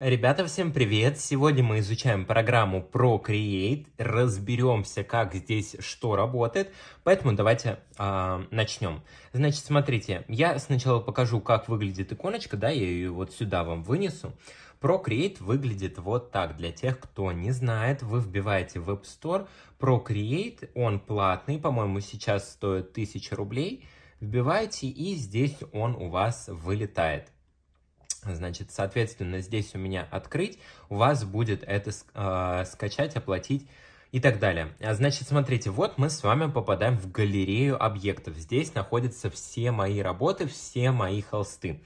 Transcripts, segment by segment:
Ребята, всем привет! Сегодня мы изучаем программу Procreate, разберемся, как здесь что работает, поэтому давайте э, начнем. Значит, смотрите, я сначала покажу, как выглядит иконочка, да, я ее вот сюда вам вынесу. Procreate выглядит вот так, для тех, кто не знает, вы вбиваете в App Store Procreate, он платный, по-моему, сейчас стоит 1000 рублей, вбиваете и здесь он у вас вылетает. Значит, соответственно, здесь у меня открыть, у вас будет это э, скачать, оплатить и так далее. А, значит, смотрите, вот мы с вами попадаем в галерею объектов. Здесь находятся все мои работы, все мои холсты.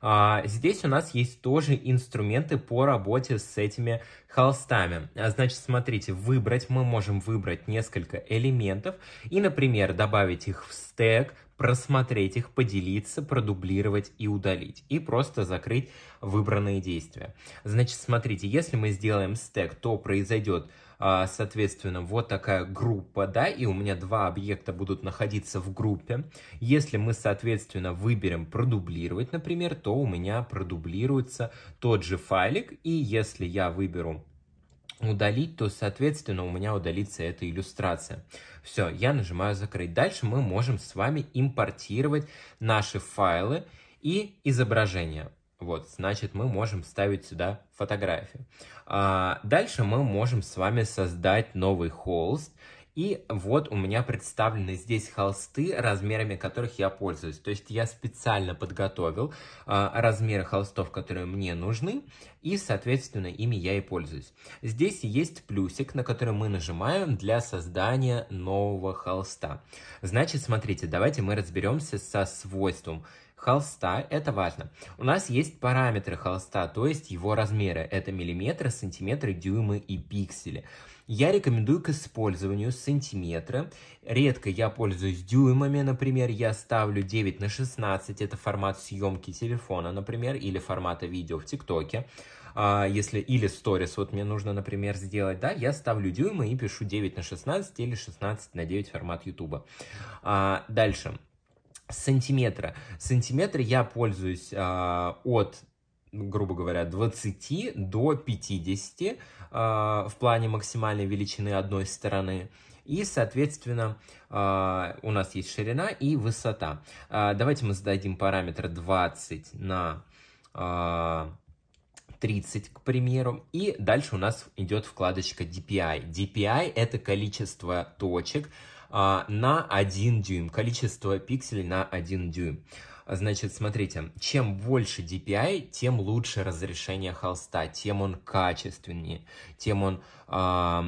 А, здесь у нас есть тоже инструменты по работе с этими холстами. А, значит, смотрите, выбрать мы можем выбрать несколько элементов и, например, добавить их в стек, просмотреть их, поделиться, продублировать и удалить. И просто закрыть выбранные действия. Значит, смотрите, если мы сделаем стек, то произойдет а, соответственно, вот такая группа, да, и у меня два объекта будут находиться в группе. Если мы, соответственно, выберем продублировать, например, то у меня продублируется тот же файлик, и если я выберу удалить, то, соответственно, у меня удалится эта иллюстрация. Все, я нажимаю «Закрыть». Дальше мы можем с вами импортировать наши файлы и изображения. Вот, значит, мы можем ставить сюда фотографии. А, дальше мы можем с вами создать новый холст. И вот у меня представлены здесь холсты, размерами которых я пользуюсь. То есть я специально подготовил э, размеры холстов, которые мне нужны, и, соответственно, ими я и пользуюсь. Здесь есть плюсик, на который мы нажимаем для создания нового холста. Значит, смотрите, давайте мы разберемся со свойством холста, это важно. У нас есть параметры холста, то есть его размеры. Это миллиметры, сантиметры, дюймы и пиксели. Я рекомендую к использованию сантиметра. Редко я пользуюсь дюймами, например, я ставлю 9 на 16, это формат съемки телефона, например, или формата видео в ТикТоке. А, если или сторис, вот мне нужно, например, сделать, да, я ставлю дюймы и пишу 9 на 16 или 16 на 9 формат Ютуба. А, дальше сантиметра. Сантиметры я пользуюсь э, от грубо говоря, 20 до 50 э, а, в плане максимальной величины одной стороны. И, соответственно, э, у нас есть ширина и высота. Э, давайте мы зададим параметр 20 на 30, к примеру. И дальше у нас идет вкладочка DPI. DPI – это количество точек на 1 дюйм, количество пикселей на 1 дюйм. А, значит, смотрите, чем больше DPI, тем лучше разрешение холста, тем он качественнее, тем он э,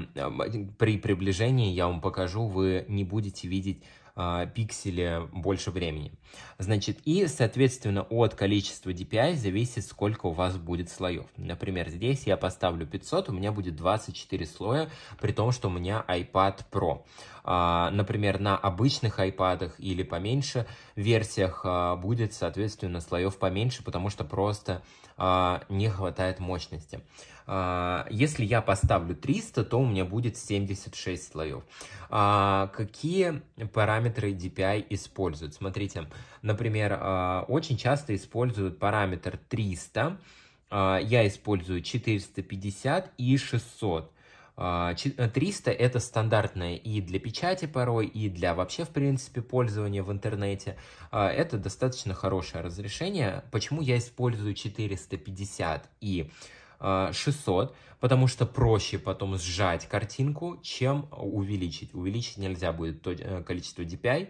при приближении, я вам покажу, вы не будете видеть а, пикселе больше времени. Значит, и, соответственно, от количества DPI зависит, сколько у вас будет слоев. Например, здесь я поставлю 500, у меня будет 24 слоя, при том, что у меня iPad Pro. А, например, на обычных iPad или поменьше версиях а, будет, соответственно, слоев поменьше, потому что просто а, не хватает мощности. А, если я поставлю 300, то у меня будет 76 слоев. А, какие параметры DPI используют? Смотрите, например, очень часто используют параметр 300, я использую 450 и 600. 300 а, э, это стандартное и для печати порой, и для вообще, в принципе, пользования в интернете. А, это достаточно хорошее разрешение. Почему я использую 450 и 600, а, потому что проще потом сжать картинку, чем увеличить. Увеличить нельзя будет то э, количество DPI,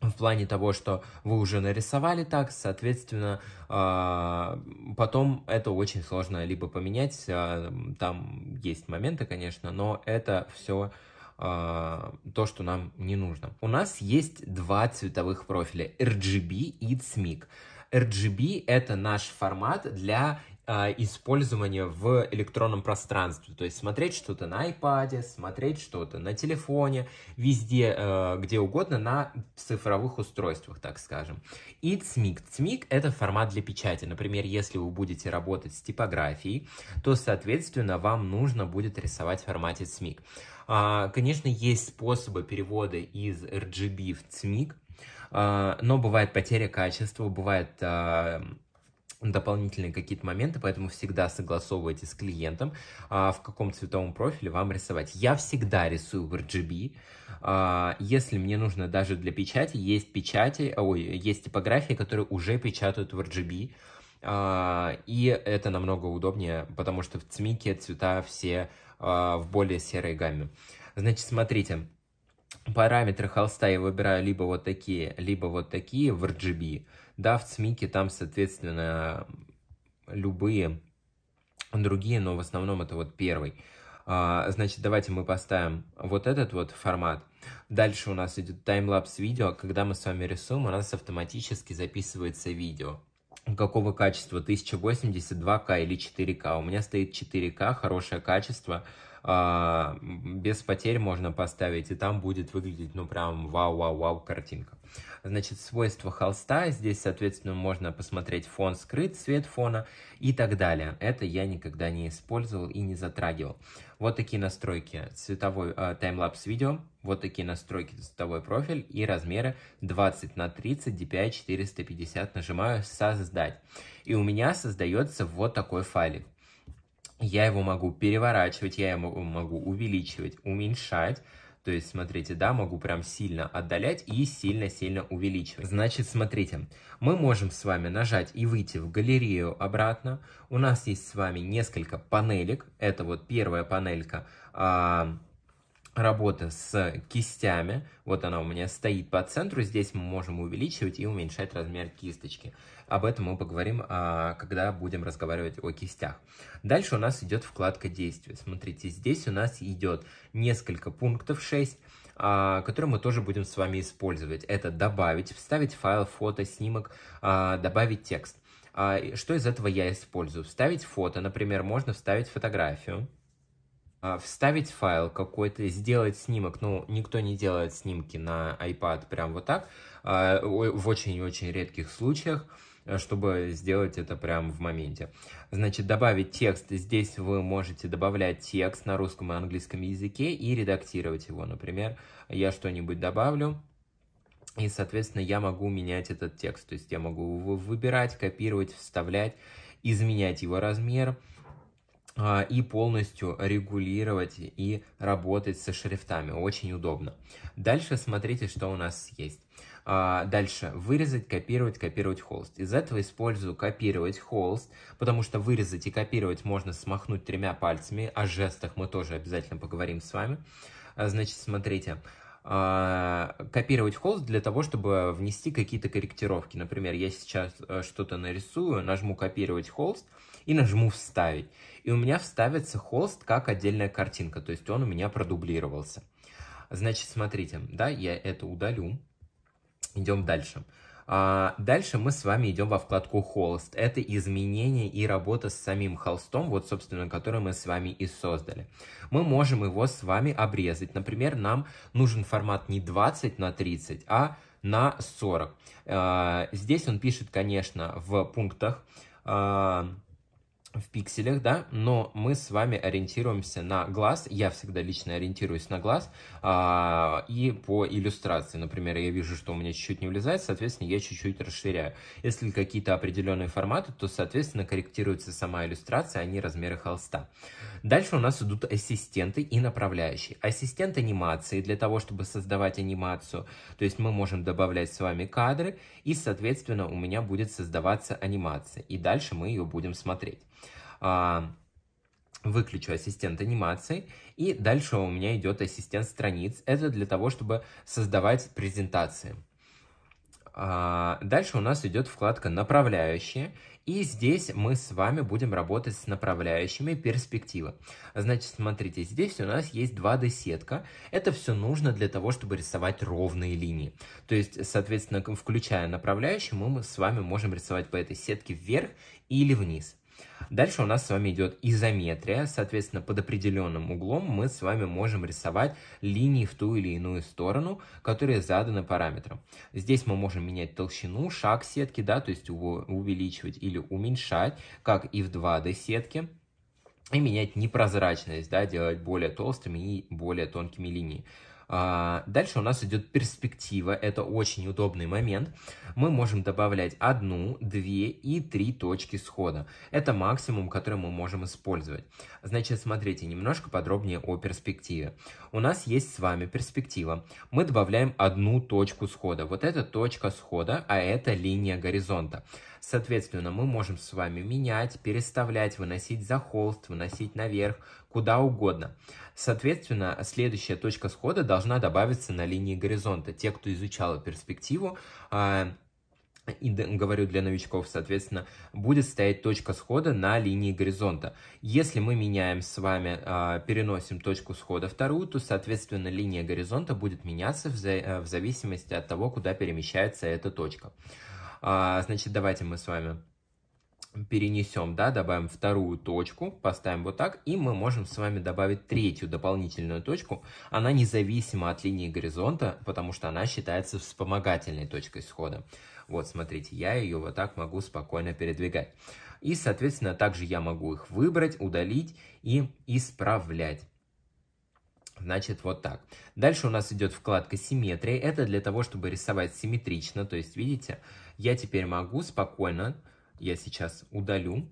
в плане того, что вы уже нарисовали так, соответственно, а, потом это очень сложно либо поменять, а, там есть моменты, конечно, но это все а, то, что нам не нужно. У нас есть два цветовых профиля, RGB и CMYK. RGB — это наш формат для а, использования в электронном пространстве. То есть смотреть что-то на iPad, смотреть что-то на телефоне, везде, э, где угодно, на цифровых устройствах, так скажем. И ЦМИК. ЦМИК — это формат для печати. Например, если вы будете работать с типографией, то, соответственно, вам нужно будет рисовать в формате ЦМИК. А, конечно, есть способы перевода из RGB в ЦМИК, а, но бывает потеря качества, бывает дополнительные какие-то моменты, поэтому всегда согласовывайте с клиентом, а, в каком цветовом профиле вам рисовать. Я всегда рисую в RGB, а, если мне нужно даже для печати, есть печати, ой, есть типографии, которые уже печатают в RGB, а, и это намного удобнее, потому что в ЦМИКе цвета все в более серой гамме. Значит, смотрите, параметры холста я выбираю либо вот такие, либо вот такие в RGB. Да, в цмике там, соответственно, любые другие, но в основном это вот первый. А, значит, давайте мы поставим вот этот вот формат. Дальше у нас идет таймлапс видео. Когда мы с вами рисуем, у нас автоматически записывается видео. Какого качества? 1080, 2К или 4К? У меня стоит 4К, хорошее качество. А, без потерь можно поставить, и там будет выглядеть, ну, прям вау-вау-вау картинка. Значит, свойства холста, здесь, соответственно, можно посмотреть фон скрыт, цвет фона и так далее. Это я никогда не использовал и не затрагивал. Вот такие настройки цветовой э, таймлапс видео, вот такие настройки цветовой профиль и размеры 20 на 30 DPI 450 нажимаю создать. И у меня создается вот такой файлик. Я его могу переворачивать, я его могу увеличивать, уменьшать. То есть, смотрите, да, могу прям сильно отдалять и сильно-сильно увеличивать. Значит, смотрите, мы можем с вами нажать и выйти в галерею обратно. У нас есть с вами несколько панелек. Это вот первая панелька а, работа с кистями. Вот она у меня стоит по центру. Здесь мы можем увеличивать и уменьшать размер кисточки. Об этом мы поговорим, а, когда будем разговаривать о кистях. Дальше у нас идет вкладка действия. Смотрите, здесь у нас идет несколько пунктов, 6 а, которые мы тоже будем с вами использовать. Это добавить, вставить файл, фото, снимок, а, добавить текст. Что из этого я использую? Вставить фото, например, можно вставить фотографию а, вставить файл какой-то, сделать снимок. Ну, никто не делает снимки на iPad прям вот так, а, в очень-очень редких случаях, а, чтобы сделать это прям в моменте. Значит, добавить текст. Здесь вы можете добавлять текст на русском и английском языке и редактировать его. Например, я что-нибудь добавлю, и, соответственно, я могу менять этот текст. То есть я могу его выбирать, копировать, вставлять, изменять его размер, а, и полностью регулировать и работать со шрифтами. Очень удобно. Дальше смотрите, что у нас есть. А, дальше вырезать, копировать, копировать холст. Из этого использую копировать холст, потому что вырезать и копировать можно смахнуть тремя пальцами. О жестах мы тоже обязательно поговорим с вами. А, значит, смотрите копировать холст для того, чтобы внести какие-то корректировки. Например, я сейчас э, что-то нарисую, нажму «Копировать холст» и нажму «Вставить» и у меня вставится холст как отдельная картинка, то есть он у меня продублировался. Значит, смотрите, да, я это удалю. Идем дальше. А, дальше мы с вами идем во вкладку «Холст». Это изменение и работа с самим холстом, вот, собственно, который мы с вами и создали. Мы можем его с вами обрезать. Например, нам нужен формат не 20 на 30, а на 40. А, здесь он пишет, конечно, в пунктах. А, в пикселях, да, но мы с вами ориентируемся на глаз, я всегда лично ориентируюсь на глаз, а, и по иллюстрации, например, я вижу, что у меня чуть-чуть не влезает, соответственно, я чуть-чуть расширяю. Если какие-то определенные форматы, то, соответственно, корректируется сама иллюстрация, а не размеры холста. Дальше у нас идут ассистенты и направляющие. Ассистент анимации для того, чтобы создавать анимацию, то есть мы можем добавлять с вами кадры, и, соответственно, у меня будет создаваться анимация, и дальше мы ее будем смотреть. А, выключу ассистент анимации, и дальше у меня идет ассистент страниц. Это для того, чтобы создавать презентации. А, дальше у нас идет вкладка «Направляющие», и здесь мы с вами будем работать с направляющими перспективы. Значит, смотрите, здесь у нас есть 2D-сетка. Это все нужно для того, чтобы рисовать ровные линии. То есть, соответственно, включая направляющие, мы с вами можем рисовать по этой сетке вверх или вниз. Дальше у нас с вами идет изометрия, соответственно, под определенным углом мы с вами можем рисовать линии в ту или иную сторону, которые заданы параметром. Здесь мы можем менять толщину, шаг сетки, да, то есть увеличивать или уменьшать, как и в 2D сетке, и менять непрозрачность, да, делать более толстыми и более тонкими линии. А, дальше у нас идет перспектива, это очень удобный момент. Мы можем добавлять одну, две и три точки схода. Это максимум, который мы можем использовать. Значит, смотрите, немножко подробнее о перспективе. У нас есть с вами перспектива. Мы добавляем одну точку схода. Вот это точка схода, а это линия горизонта. Соответственно, мы можем с вами менять, переставлять, выносить за холст, выносить наверх, куда угодно. Соответственно, следующая точка схода должна добавиться на линии горизонта. Те, кто изучал перспективу, а, и говорю для новичков, соответственно, будет стоять точка схода на линии горизонта. Если мы меняем с вами, э, переносим точку схода вторую, то, соответственно, линия горизонта будет меняться в, за, э, в зависимости от того, куда перемещается эта точка. Э, значит, давайте мы с вами перенесем, да, добавим вторую точку, поставим вот так, и мы можем с вами добавить третью дополнительную точку. Она независима от линии горизонта, потому что она считается вспомогательной точкой схода. Вот, смотрите, я ее вот так могу спокойно передвигать. И, соответственно, также я могу их выбрать, удалить и исправлять. Значит, вот так. Дальше у нас идет вкладка «Симметрия». Это для того, чтобы рисовать симметрично. То есть, видите, я теперь могу спокойно я сейчас удалю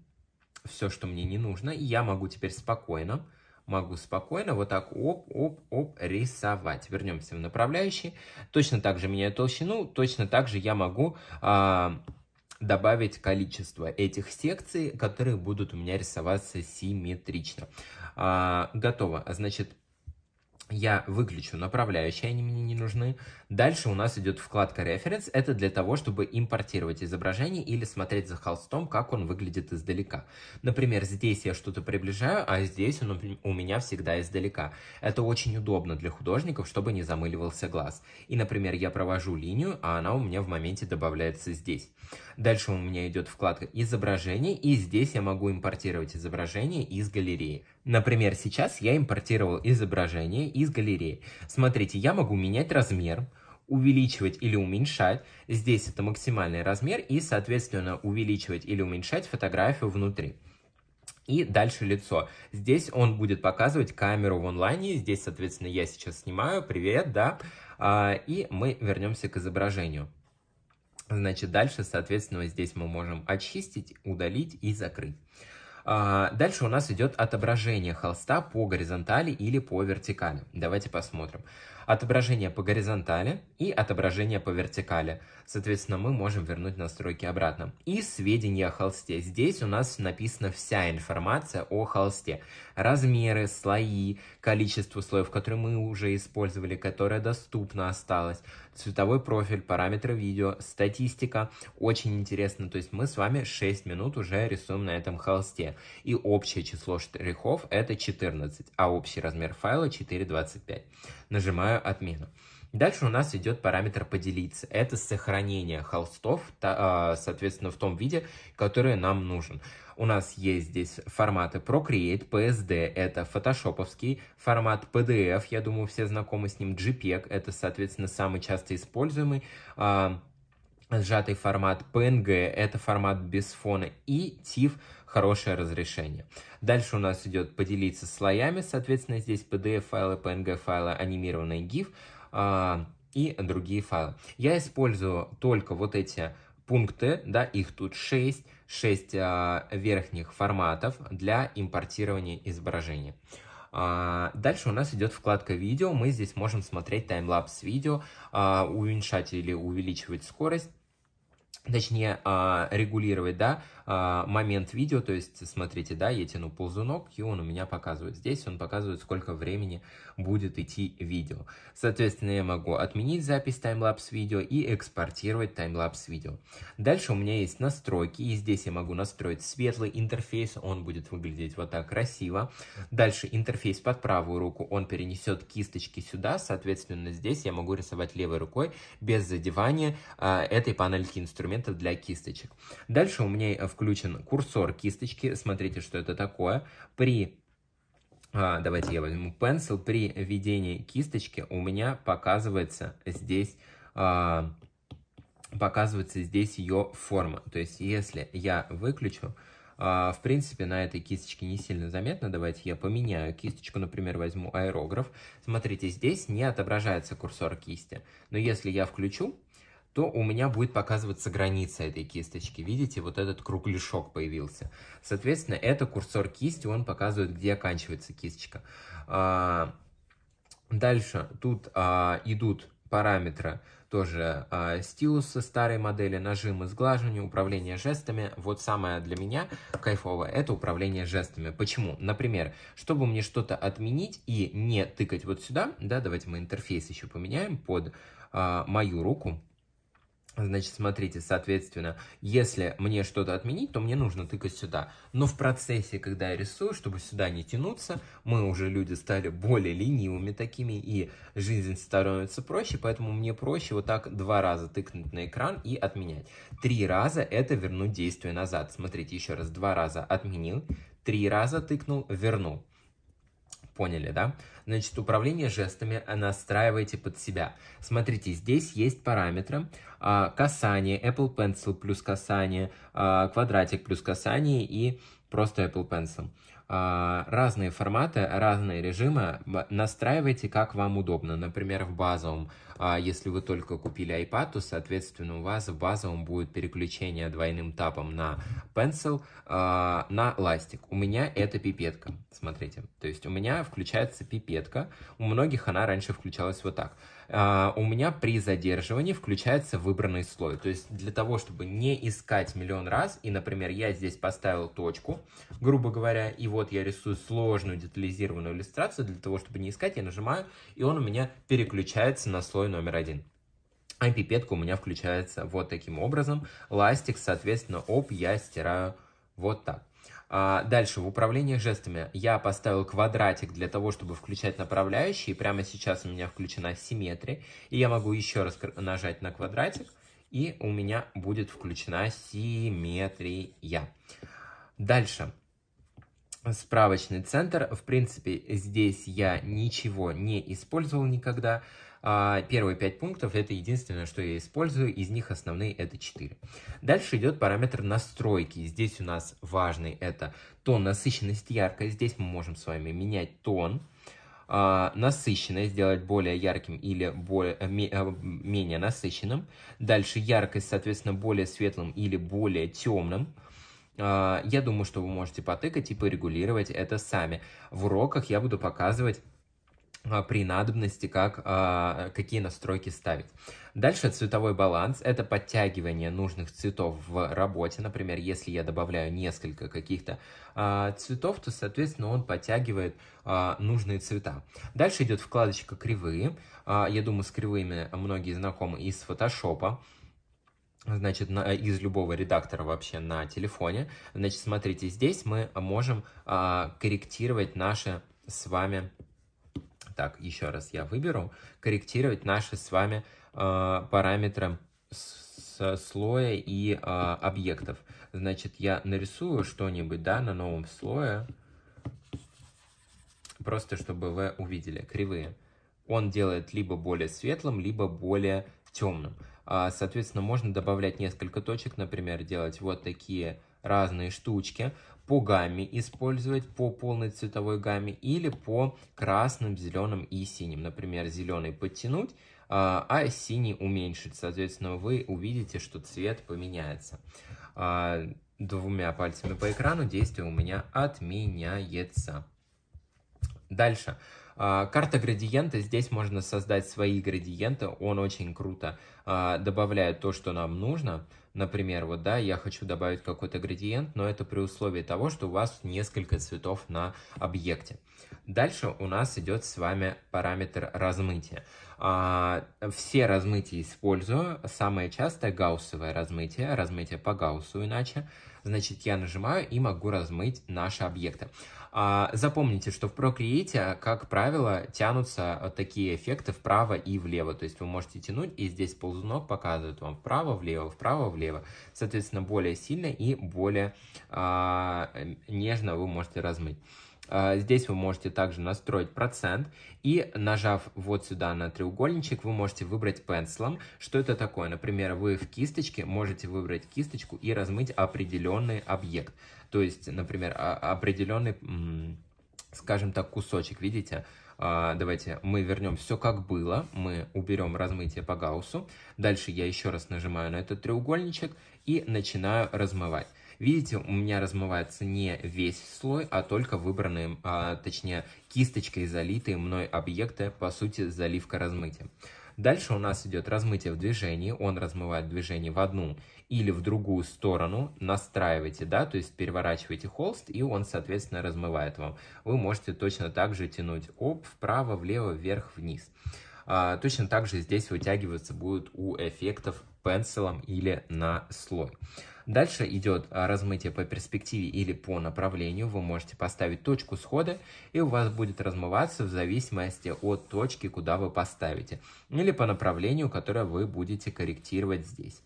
все, что мне не нужно, и я могу теперь спокойно, могу спокойно вот так оп-оп-оп рисовать. Вернемся в направляющие. Точно так же меняю толщину, точно так же я могу а, добавить количество этих секций, которые будут у меня рисоваться симметрично. А, готово. Значит, я выключу направляющие, они мне не нужны. Дальше у нас идет вкладка Reference, Это для того, чтобы импортировать изображение или смотреть за холстом, как он выглядит издалека. Например, здесь я что-то приближаю, а здесь он у меня всегда издалека. Это очень удобно для художников, чтобы не замыливался глаз. И, например, я провожу линию, а она у меня в моменте добавляется здесь. Дальше у меня идет вкладка «Изображение», и здесь я могу импортировать изображение из галереи. Например, сейчас я импортировал изображение из галереи. Смотрите, я могу менять размер, увеличивать или уменьшать. Здесь это максимальный размер и, соответственно, увеличивать или уменьшать фотографию внутри. И дальше лицо. Здесь он будет показывать камеру в онлайне. Здесь, соответственно, я сейчас снимаю. Привет, да. А, и мы вернемся к изображению. Значит, дальше, соответственно, здесь мы можем очистить, удалить и закрыть. А, дальше у нас идет отображение холста по горизонтали или по вертикали. Давайте посмотрим отображение по горизонтали и отображение по вертикали. Соответственно, мы можем вернуть настройки обратно. И сведения о холсте. Здесь у нас написана вся информация о холсте. Размеры, слои, количество слоев, которые мы уже использовали, которое доступно осталось, цветовой профиль, параметры видео, статистика. Очень интересно, то есть мы с вами 6 минут уже рисуем на этом холсте. И общее число штрихов это 14, а общий размер файла 4.25. Нажимаю нажимаю «Отмену». Дальше у нас идет параметр «Поделиться». Это сохранение холстов, а, соответственно, в том виде, который нам нужен. У нас есть здесь форматы Procreate, PSD, это фотошоповский, формат PDF, я думаю, все знакомы с ним, JPEG, e это, соответственно, самый часто используемый, а, сжатый формат PNG, это формат без фона, и TIFF хорошее разрешение. Дальше у нас идет поделиться слоями, соответственно, здесь PDF-файлы, PNG-файлы, анимированный GIF э, а, и другие файлы. Я использую только вот эти пункты, да, их тут 6, 6 э, верхних форматов для импортирования изображения. А, дальше у нас идет вкладка «Видео». Мы здесь можем смотреть таймлапс видео, а, уменьшать или увеличивать скорость точнее, а, регулировать, да, а, момент видео, то есть, смотрите, да, я тяну ползунок, и он у меня показывает здесь, он показывает, сколько времени будет идти видео. Соответственно, я могу отменить запись таймлапс видео и экспортировать таймлапс видео. Дальше у меня есть настройки, и здесь я могу настроить светлый интерфейс, он будет выглядеть вот так красиво. Дальше интерфейс под правую руку, он перенесет кисточки сюда, соответственно, здесь я могу рисовать левой рукой без задевания э, этой панельки инструмента инструментов для кисточек. Дальше у меня э, включен курсор кисточки. Смотрите, что это такое. При а, Давайте я возьму pencil. При введении кисточки у меня показывается здесь а, показывается здесь ее форма. То есть, если я выключу, а, в принципе, на этой кисточке не сильно заметно. Давайте я поменяю кисточку, например, возьму аэрограф. Смотрите, здесь не отображается курсор кисти. Но если я включу, то у меня будет показываться граница этой кисточки. Видите, вот этот кругляшок появился. Соответственно, это курсор кисти, он показывает, где оканчивается кисточка. А, дальше тут а, идут параметры тоже э, стилуса старой модели, нажимы, сглаживание, управление жестами. Вот самое для меня кайфовое – это управление жестами. Почему? Например, чтобы мне что-то отменить и не тыкать вот сюда, да, давайте мы интерфейс еще поменяем под э, мою руку, Значит, смотрите, соответственно, если мне что-то отменить, то мне нужно тыкать сюда. Но в процессе, когда я рисую, чтобы сюда не тянуться, мы уже люди стали более ленивыми такими, и жизнь становится проще, поэтому мне проще вот так два раза тыкнуть на экран и отменять. Три раза это вернуть действие назад. Смотрите, еще раз, два раза отменил, три раза тыкнул, вернул. Поняли, да? Значит, управление жестами настраиваете под себя. Смотрите, здесь есть параметры. А, касание, Apple Pencil плюс касание, а, квадратик плюс касание и просто Apple Pencil. А, разные форматы, разные режимы. Настраивайте, как вам удобно. Например, в базовом, а, если вы только купили iPad, то, соответственно, у вас в базовом будет переключение двойным тапом на Pencil, а, на ластик. У меня это пипетка, смотрите. То есть у меня включается пипетка, у многих она раньше включалась вот так. А, у меня при задерживании включается выбранный слой. То есть для того, чтобы не искать миллион раз, и, например, я здесь поставил точку, грубо говоря, и вот я рисую сложную детализированную иллюстрацию, для того, чтобы не искать, я нажимаю, и он у меня переключается на слой номер один. А пипетка у меня включается вот таким образом. Ластик, соответственно, оп, я стираю вот так. А, дальше, в управлении жестами я поставил квадратик для того, чтобы включать направляющие. Прямо сейчас у меня включена симметрия. И я могу еще раз нажать на квадратик, и у меня будет включена симметрия. Дальше справочный центр. В принципе, здесь я ничего не использовал никогда. А, первые пять пунктов – это единственное, что я использую, из них основные – это 4. Дальше идет параметр настройки. Здесь у нас важный – это тон, насыщенность, яркость. Здесь мы можем с вами менять тон, а, насыщенность, сделать более ярким или более, э, э, менее насыщенным. Дальше яркость, соответственно, более светлым или более темным. А, я думаю, что вы можете потыкать и порегулировать это сами. В уроках я буду показывать а, при надобности, как, а, какие настройки ставить. Дальше цветовой баланс – это подтягивание нужных цветов в работе. Например, если я добавляю несколько каких-то а, цветов, то, соответственно, он подтягивает нужные цвета. Дальше идет вкладочка «Кривые». Я думаю, с кривыми многие знакомы из фотошопа значит, на, из любого редактора вообще на телефоне. Значит, смотрите, здесь мы можем а, корректировать наши с вами так, еще раз я выберу корректировать наши с вами э, параметры с слоя и э, объектов. Значит, я нарисую что-нибудь, да, на новом слое, просто чтобы вы увидели кривые. Он делает либо более светлым, либо более темным. А, соответственно, можно добавлять несколько точек, например, делать вот такие разные штучки по гамме использовать, по полной цветовой гамме или по красным, зеленым и синим. Например, зеленый подтянуть, а, а синий уменьшить. Соответственно, вы увидите, что цвет поменяется. А, двумя пальцами по экрану действие у меня отменяется. Дальше. А, карта градиента, здесь можно создать свои градиенты, он очень круто а, добавляет то, что нам нужно. Например, вот, да, я хочу добавить какой-то градиент, но это при условии того, что у вас несколько цветов на объекте. Дальше у нас идет с вами параметр размытия. А, все размытия использую. Самое частое гауссовое размытие, размытие по гауссу иначе. Значит, я нажимаю и могу размыть наши объекты. А, запомните, что в Procreate, как правило, тянутся э, такие эффекты вправо и влево. То есть вы можете тянуть, и здесь ползунок показывает вам вправо-влево, вправо-влево. Соответственно, более сильно и более а, э, нежно вы можете размыть. А, здесь вы можете также настроить процент и нажав вот сюда на треугольничек, вы можете выбрать пенслом. Что это такое? Например, вы в кисточке можете выбрать кисточку и размыть определенный объект. То есть, например, а, определенный, скажем так, кусочек, видите? Видите? А, давайте мы вернем все как было, мы уберем размытие по гауссу. Дальше я еще раз нажимаю на этот треугольничек и начинаю размывать. Видите, у меня размывается не весь слой, а только выбранные, а, точнее, кисточкой залитые мной объекты, по сути, заливка размытием. Дальше у нас идет размытие в движении, он размывает движение в одну или в другую сторону, Настраивайте, да, то есть переворачивайте холст, и он, соответственно, размывает вам. Вы можете точно так же тянуть об вправо, влево, вверх, вниз. А, точно так же здесь вытягиваться будут у эффектов пенсилом или на слой. Дальше идет а, размытие по перспективе или по направлению. Вы можете поставить точку схода, и у вас будет размываться в зависимости от точки, куда вы поставите, или по направлению, которое вы будете корректировать здесь.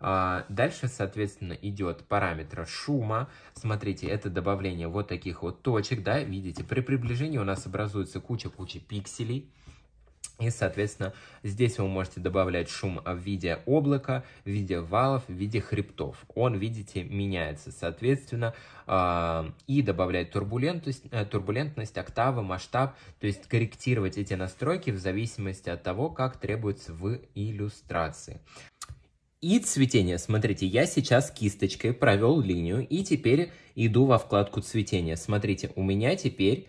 А, дальше, соответственно, идет параметр шума. Смотрите, это добавление вот таких вот точек, да, видите, при приближении у нас образуется куча-куча пикселей. И, соответственно, здесь вы можете добавлять шум в виде облака, в виде валов, в виде хребтов. Он, видите, меняется, соответственно, а, и добавляет турбулентность, э, турбулентность, октавы, масштаб, то есть корректировать эти настройки в зависимости от того, как требуется в иллюстрации. И цветение. Смотрите, я сейчас кисточкой провел линию и теперь иду во вкладку цветения. Смотрите, у меня теперь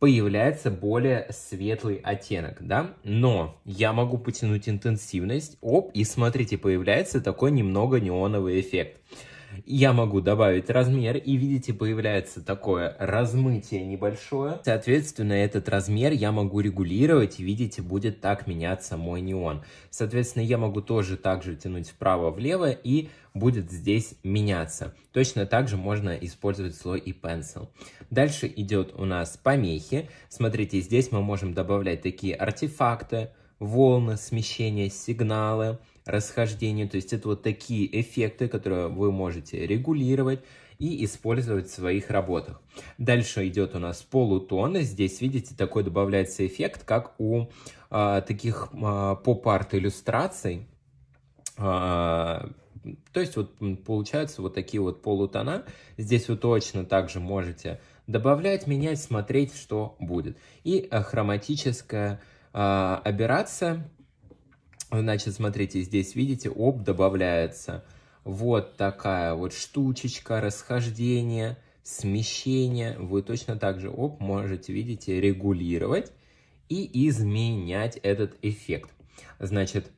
появляется более светлый оттенок, да? Но я могу потянуть интенсивность, оп, и смотрите, появляется такой немного неоновый эффект я могу добавить размер, и видите, появляется такое размытие небольшое. Соответственно, этот размер я могу регулировать, и видите, будет так меняться мой неон. Соответственно, я могу тоже также тянуть вправо-влево, и будет здесь меняться. Точно так же можно использовать слой и Pencil. Дальше идет у нас помехи. Смотрите, здесь мы можем добавлять такие артефакты, волны, смещения, сигналы, расхождению. То есть это вот такие эффекты, которые вы можете регулировать и использовать в своих работах. Дальше идет у нас полутон. Здесь, видите, такой добавляется эффект, как у э, таких э, поп-арт иллюстраций. Э, то есть вот получаются вот такие вот полутона. Здесь вы точно также можете добавлять, менять, смотреть, что будет. И э, хроматическая э, аберрация Значит, смотрите, здесь, видите, об добавляется. Вот такая вот штучечка, расхождение, смещение. Вы точно так же об можете, видите, регулировать и изменять этот эффект. Значит,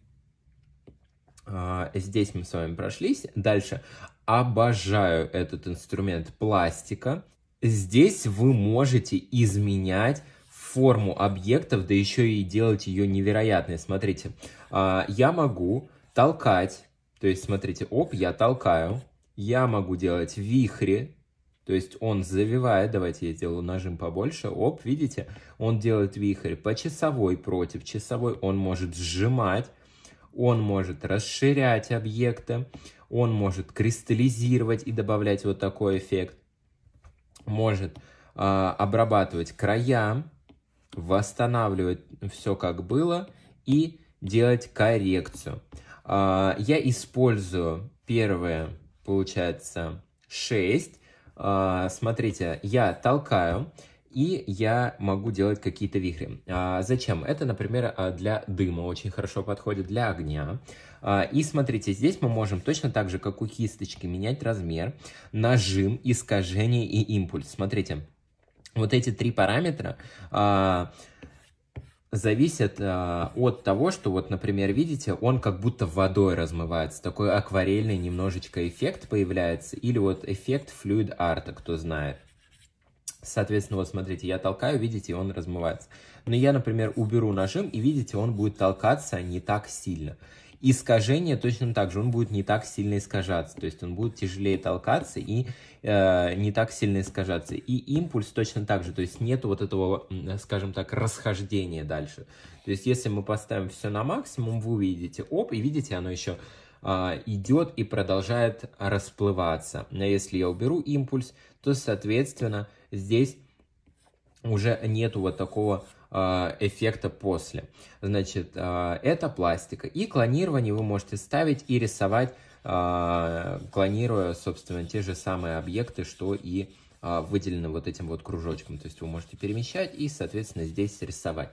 а, здесь мы с вами прошлись. Дальше. Обожаю этот инструмент пластика. Здесь вы можете изменять форму объектов, да еще и делать ее невероятной. Смотрите, а, я могу толкать, то есть, смотрите, оп, я толкаю, я могу делать вихри, то есть он завивает, давайте я сделаю нажим побольше, оп, видите, он делает вихрь по часовой против часовой, он может сжимать, он может расширять объекты, он может кристаллизировать и добавлять вот такой эффект, может э, обрабатывать края, восстанавливать все как было и делать коррекцию. А, я использую первое, получается, 6. А, смотрите, я толкаю, и я могу делать какие-то вихри. А, зачем? Это, например, для дыма очень хорошо подходит, для огня. И смотрите, здесь мы можем точно так же, как у кисточки, менять размер, нажим, искажение и импульс. Смотрите, вот эти три параметра а, зависят а, от того, что вот, например, видите, он как будто водой размывается, такой акварельный немножечко эффект появляется, или вот эффект флюид арта, кто знает. Соответственно, вот смотрите, я толкаю, видите, он размывается. Но я, например, уберу нажим, и видите, он будет толкаться не так сильно искажение точно так же, он будет не так сильно искажаться, то есть он будет тяжелее толкаться и э, не так сильно искажаться. И импульс точно так же, то есть нет вот этого, скажем так, расхождения дальше. То есть если мы поставим все на максимум, вы увидите, оп, и видите, оно еще а, идет и продолжает расплываться. Но если я уберу импульс, то, соответственно, здесь уже нету вот такого Э, эффекта после. Значит, э, это пластика. И клонирование вы можете ставить и рисовать, э, клонируя, собственно, те же самые объекты, что и выделены вот этим вот кружочком. То есть вы можете перемещать и, соответственно, здесь рисовать.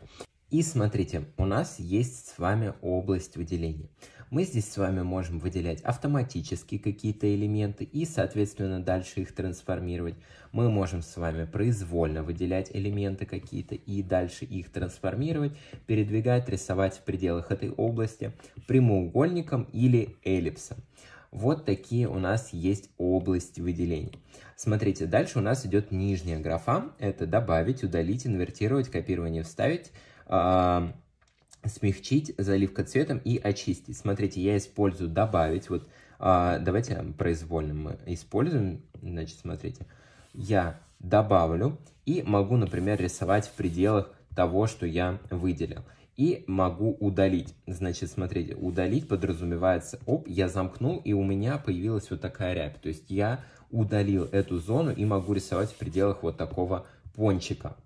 И смотрите, у нас есть с вами область выделения. Мы здесь с вами можем выделять автоматически какие-то элементы и, соответственно, дальше их трансформировать. Мы можем с вами произвольно выделять элементы какие-то и дальше их трансформировать, передвигать, рисовать в пределах этой области прямоугольником или эллипсом. Вот такие у нас есть области выделения. Смотрите, дальше у нас идет нижняя графа. Это добавить, удалить, инвертировать, копирование, вставить. А, смягчить заливка цветом и очистить. Смотрите, я использую добавить. Вот а, давайте произвольно мы используем. Значит, смотрите, я добавлю и могу, например, рисовать в пределах того, что я выделил. И могу удалить. Значит, смотрите, удалить подразумевается, оп, я замкнул, и у меня появилась вот такая рябь. То есть я удалил эту зону и могу рисовать в пределах вот такого пончика.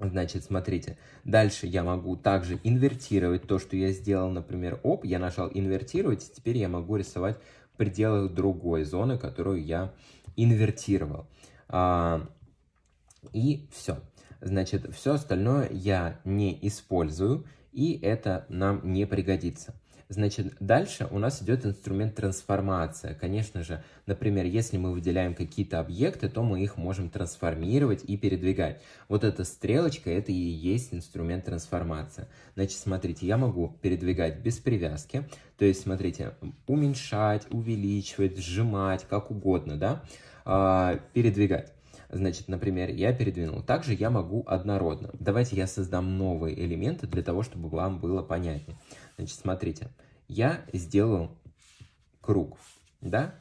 Значит, смотрите, дальше я могу также инвертировать то, что я сделал, например, оп, я нажал инвертировать, теперь я могу рисовать в пределах другой зоны, которую я инвертировал. А, и все. Значит, все остальное я не использую, и это нам не пригодится. Значит, дальше у нас идет инструмент трансформация. Конечно же, например, если мы выделяем какие-то объекты, то мы их можем трансформировать и передвигать. Вот эта стрелочка, это и есть инструмент трансформации. Значит, смотрите, я могу передвигать без привязки. То есть, смотрите, уменьшать, увеличивать, сжимать, как угодно, да, а, передвигать. Значит, например, я передвинул. Также я могу однородно. Давайте я создам новые элементы для того, чтобы вам было понятнее. Значит, смотрите, я сделал круг, да?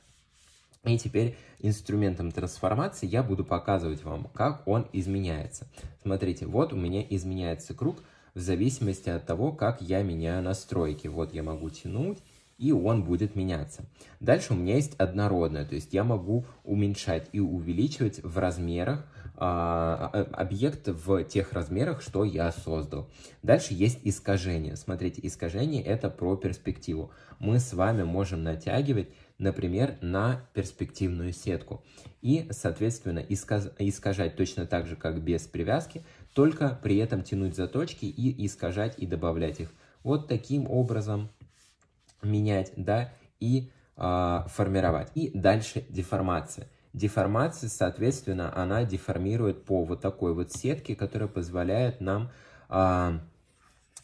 И теперь инструментом трансформации я буду показывать вам, как он изменяется. Смотрите, вот у меня изменяется круг в зависимости от того, как я меняю настройки. Вот я могу тянуть, и он будет меняться. Дальше у меня есть однородное, то есть я могу уменьшать и увеличивать в размерах а, а, объект в тех размерах, что я создал. Дальше есть искажение. Смотрите, искажение – это про перспективу. Мы с вами можем натягивать, например, на перспективную сетку. И, соответственно, исказ... искажать точно так же, как без привязки, только при этом тянуть заточки и искажать и добавлять их. Вот таким образом менять, да, и э, формировать. И дальше деформация – Деформация, соответственно, она деформирует по вот такой вот сетке, которая позволяет нам, а,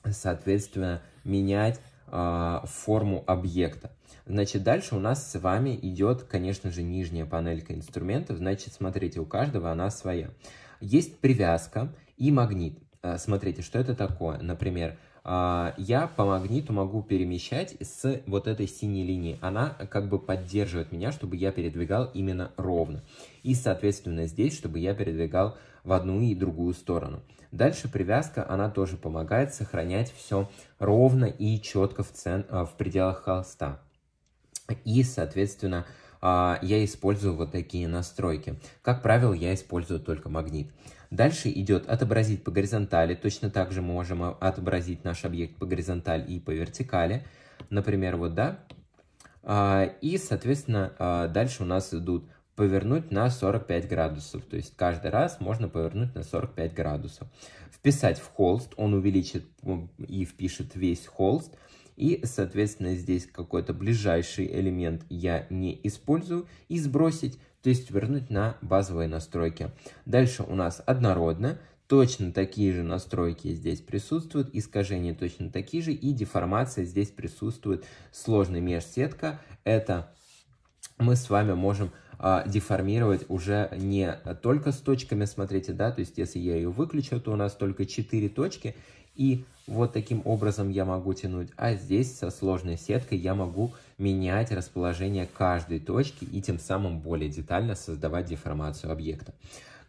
соответственно, менять а, форму объекта. Значит, дальше у нас с вами идет, конечно же, нижняя панелька инструментов. Значит, смотрите, у каждого она своя. Есть привязка и магнит. А, смотрите, что это такое. Например, а, я по магниту могу перемещать с вот этой синей линии. Она как бы поддерживает меня, чтобы я передвигал именно ровно. И, соответственно, здесь, чтобы я передвигал в одну и другую сторону. Дальше привязка, она тоже помогает сохранять все ровно и четко в, цен, а, в пределах холста. И, соответственно, а, я использую вот такие настройки. Как правило, я использую только магнит. Дальше идет отобразить по горизонтали. Точно так же мы можем отобразить наш объект по горизонтали и по вертикали. Например, вот, да. А, и, соответственно, а, дальше у нас идут повернуть на 45 градусов. То есть каждый раз можно повернуть на 45 градусов. Вписать в холст, он увеличит и впишет весь холст. И, соответственно, здесь какой-то ближайший элемент я не использую. И сбросить то есть вернуть на базовые настройки. Дальше у нас однородно, точно такие же настройки здесь присутствуют, искажения точно такие же, и деформация здесь присутствует. Сложная межсетка – это мы с вами можем а, деформировать уже не только с точками, смотрите, да, то есть если я ее выключу, то у нас только 4 точки, и вот таким образом я могу тянуть. А здесь со сложной сеткой я могу менять расположение каждой точки и тем самым более детально создавать деформацию объекта.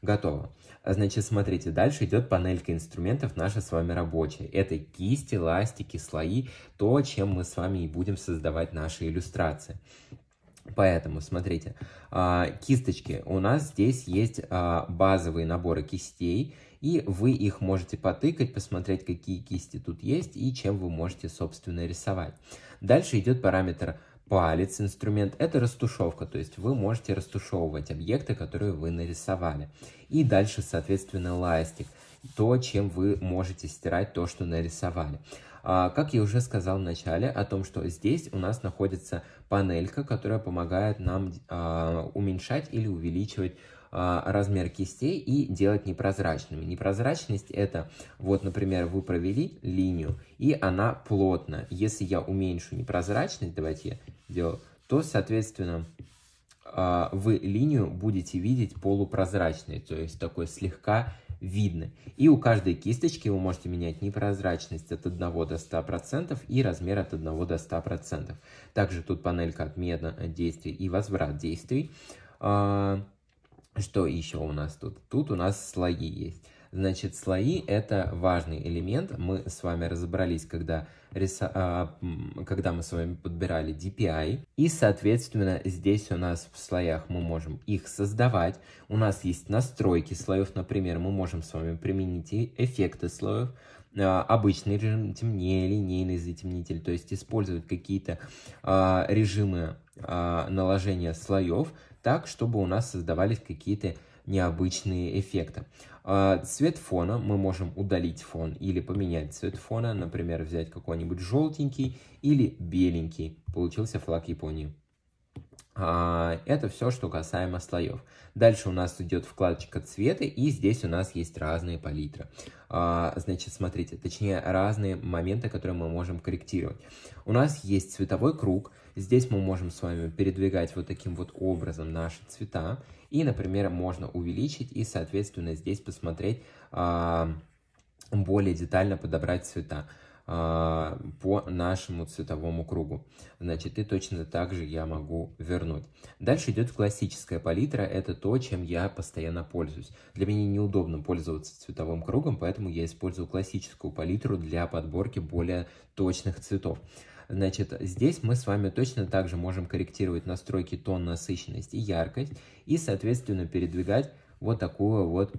Готово. Значит, смотрите, дальше идет панелька инструментов наша с вами рабочая. Это кисти, ластики, слои, то, чем мы с вами и будем создавать наши иллюстрации. Поэтому, смотрите, а, кисточки. У нас здесь есть а, базовые наборы кистей, и вы их можете потыкать, посмотреть, какие кисти тут есть и чем вы можете, собственно, рисовать. Дальше идет параметр палец инструмент – это растушевка, то есть вы можете растушевывать объекты, которые вы нарисовали. И дальше, соответственно, ластик – то, чем вы можете стирать то, что нарисовали. А, как я уже сказал в начале, о том, что здесь у нас находится панелька, которая помогает нам а, уменьшать или увеличивать а, размер кистей и делать непрозрачными. Непрозрачность это, вот, например, вы провели линию, и она плотна. Если я уменьшу непрозрачность, давайте я делаю, то, соответственно, а, вы линию будете видеть полупрозрачной, то есть такой слегка видно. И у каждой кисточки вы можете менять непрозрачность от 1 до 100% и размер от 1 до 100%. Также тут панелька отмена действий и возврат действий. А, что еще у нас тут? Тут у нас слои есть. Значит, слои – это важный элемент. Мы с вами разобрались, когда, риса... А, когда мы с вами подбирали DPI. И, соответственно, здесь у нас в слоях мы можем их создавать. У нас есть настройки слоев. Например, мы можем с вами применить эффекты слоев а, обычный режим темнее, линейный затемнитель, то есть использовать какие-то а, режимы а, наложения слоев, так, чтобы у нас создавались какие-то необычные эффекты. А, цвет фона, мы можем удалить фон или поменять цвет фона, например, взять какой-нибудь желтенький или беленький. Получился флаг Японии. А, это все, что касаемо слоев. Дальше у нас идет вкладочка цвета, и здесь у нас есть разные палитры. А, значит, смотрите, точнее, разные моменты, которые мы можем корректировать. У нас есть цветовой круг, Здесь мы можем с вами передвигать вот таким вот образом наши цвета. И, например, можно увеличить и, соответственно, здесь посмотреть, а, более детально подобрать цвета а, по нашему цветовому кругу. Значит, и точно так же я могу вернуть. Дальше идет классическая палитра. Это то, чем я постоянно пользуюсь. Для меня неудобно пользоваться цветовым кругом, поэтому я использую классическую палитру для подборки более точных цветов. Значит, здесь мы с вами точно также можем корректировать настройки тон, насыщенность и яркость, и, соответственно, передвигать вот такую вот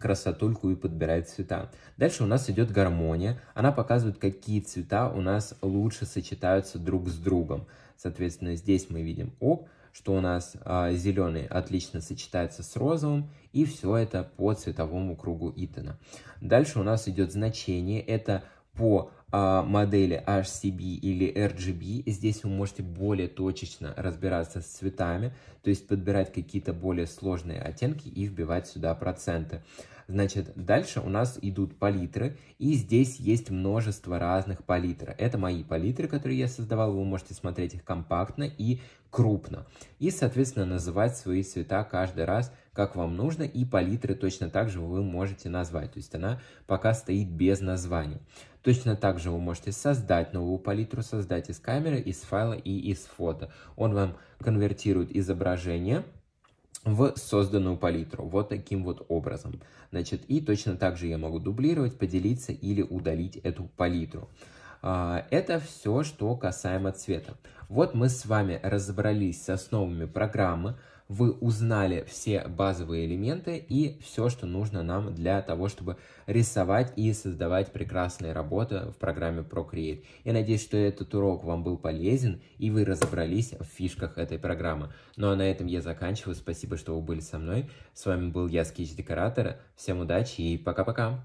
красотульку и подбирает цвета. Дальше у нас идет гармония. Она показывает, какие цвета у нас лучше сочетаются друг с другом. Соответственно, здесь мы видим оп, что у нас э, зеленый отлично сочетается с розовым, и все это по цветовому кругу Итана. Дальше у нас идет значение, это по а, модели HCB или RGB. Здесь вы можете более точечно разбираться с цветами, то есть подбирать какие-то более сложные оттенки и вбивать сюда проценты. Значит, дальше у нас идут палитры, и здесь есть множество разных палитр. Это мои палитры, которые я создавал, вы можете смотреть их компактно и крупно. И, соответственно, называть свои цвета каждый раз, как вам нужно, и палитры точно так же вы можете назвать, то есть она пока стоит без названия. Точно так же вы можете создать новую палитру, создать из камеры, из файла и из фото. Он вам конвертирует изображение, в созданную палитру. Вот таким вот образом. Значит, и точно так же я могу дублировать, поделиться или удалить эту палитру. А, это все, что касаемо цвета. Вот мы с вами разобрались с основами программы, вы узнали все базовые элементы и все, что нужно нам для того, чтобы рисовать и создавать прекрасные работы в программе Procreate. Я надеюсь, что этот урок вам был полезен и вы разобрались в фишках этой программы. Ну а на этом я заканчиваю. Спасибо, что вы были со мной. С вами был я, Скетч Декоратор. Всем удачи и пока-пока!